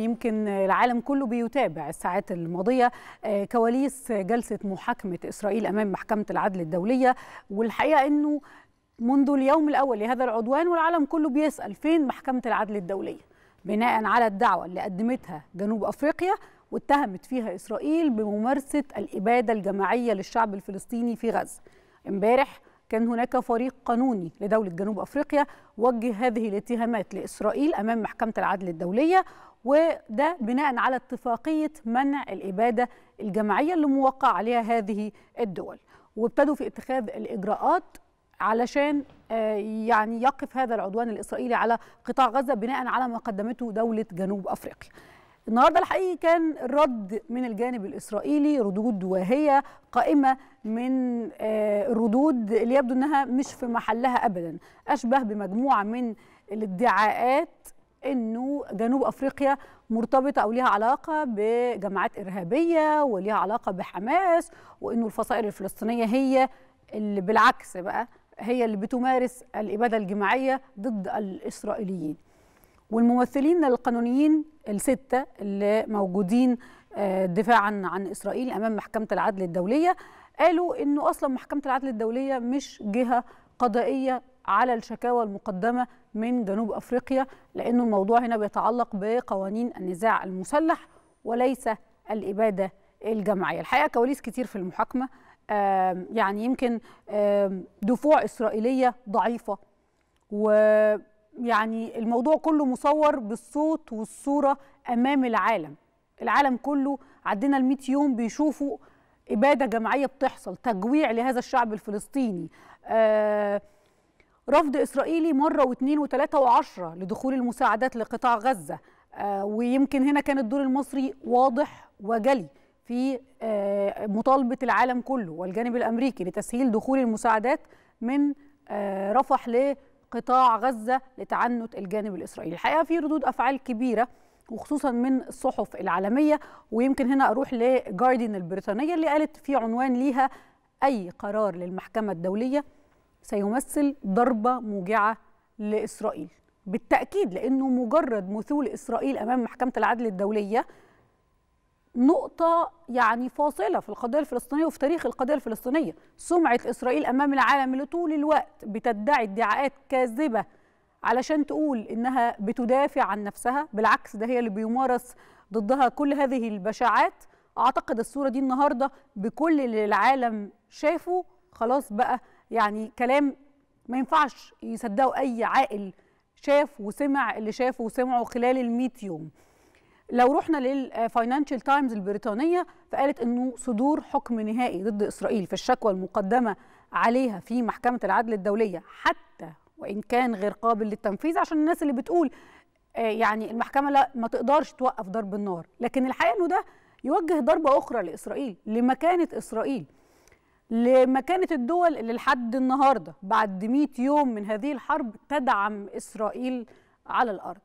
يمكن العالم كله بيتابع الساعات الماضية آه، كواليس جلسة محاكمة إسرائيل أمام محكمة العدل الدولية والحقيقة أنه منذ اليوم الأول لهذا العدوان والعالم كله بيسأل فين محكمة العدل الدولية بناء على الدعوة اللي قدمتها جنوب أفريقيا واتهمت فيها إسرائيل بممارسة الإبادة الجماعية للشعب الفلسطيني في غزة امبارح كان هناك فريق قانوني لدولة جنوب أفريقيا وجه هذه الاتهامات لإسرائيل أمام محكمة العدل الدولية وده بناء على اتفاقية منع الإبادة الجماعية اللي موقع عليها هذه الدول وابتدوا في اتخاذ الإجراءات علشان آه، يعني يقف هذا العدوان الإسرائيلي على قطاع غزة بناء على ما قدمته دولة جنوب أفريقيا النهارده الحقيقي كان رد من الجانب الاسرائيلي ردود وهي قائمه من آه، حدود اللي يبدو انها مش في محلها ابدا اشبه بمجموعه من الادعاءات انه جنوب افريقيا مرتبطه او ليها علاقه بجماعات ارهابيه وليها علاقه بحماس وانه الفصائل الفلسطينيه هي اللي بالعكس بقى هي اللي بتمارس الاباده الجماعيه ضد الاسرائيليين والممثلين القانونيين الستة اللي موجودين آه، دفاعا عن إسرائيل أمام محكمة العدل الدولية قالوا أنه أصلا محكمة العدل الدولية مش جهة قضائية على الشكاوى المقدمة من جنوب أفريقيا لأن الموضوع هنا بيتعلق بقوانين النزاع المسلح وليس الإبادة الجماعية الحقيقة كواليس كتير في المحاكمة يعني يمكن دفوع إسرائيلية ضعيفة و يعني الموضوع كله مصور بالصوت والصورة أمام العالم العالم كله عدنا ال يوم بيشوفوا إبادة جماعية بتحصل تجويع لهذا الشعب الفلسطيني آه رفض إسرائيلي مرة واثنين وثلاثة وعشرة لدخول المساعدات لقطاع غزة آه ويمكن هنا كان الدور المصري واضح وجلي في آه مطالبة العالم كله والجانب الأمريكي لتسهيل دخول المساعدات من آه رفح ل قطاع غزة لتعنت الجانب الإسرائيلي الحقيقة في ردود أفعال كبيرة وخصوصا من الصحف العالمية ويمكن هنا أروح لجارديان البريطانية اللي قالت في عنوان ليها أي قرار للمحكمة الدولية سيمثل ضربة موجعة لإسرائيل بالتأكيد لأنه مجرد مثول إسرائيل أمام محكمة العدل الدولية نقطة يعني فاصلة في القضية الفلسطينية وفي تاريخ القضية الفلسطينية سمعة إسرائيل أمام العالم اللي طول الوقت بتدعي ادعاءات كاذبة علشان تقول إنها بتدافع عن نفسها بالعكس ده هي اللي بيمارس ضدها كل هذه البشاعات أعتقد الصورة دي النهاردة بكل اللي العالم شافه خلاص بقى يعني كلام ما ينفعش يصدقه أي عاقل شاف وسمع اللي شافه وسمعه خلال الميت يوم لو رحنا للفاينانشال آه، تايمز البريطانيه فقالت انه صدور حكم نهائي ضد اسرائيل في الشكوى المقدمه عليها في محكمه العدل الدوليه حتى وان كان غير قابل للتنفيذ عشان الناس اللي بتقول آه، يعني المحكمه لا ما تقدرش توقف ضرب النار لكن الحقيقه انه ده يوجه ضربه اخرى لاسرائيل لمكانه اسرائيل لمكانه الدول اللي لحد النهارده بعد 100 يوم من هذه الحرب تدعم اسرائيل على الارض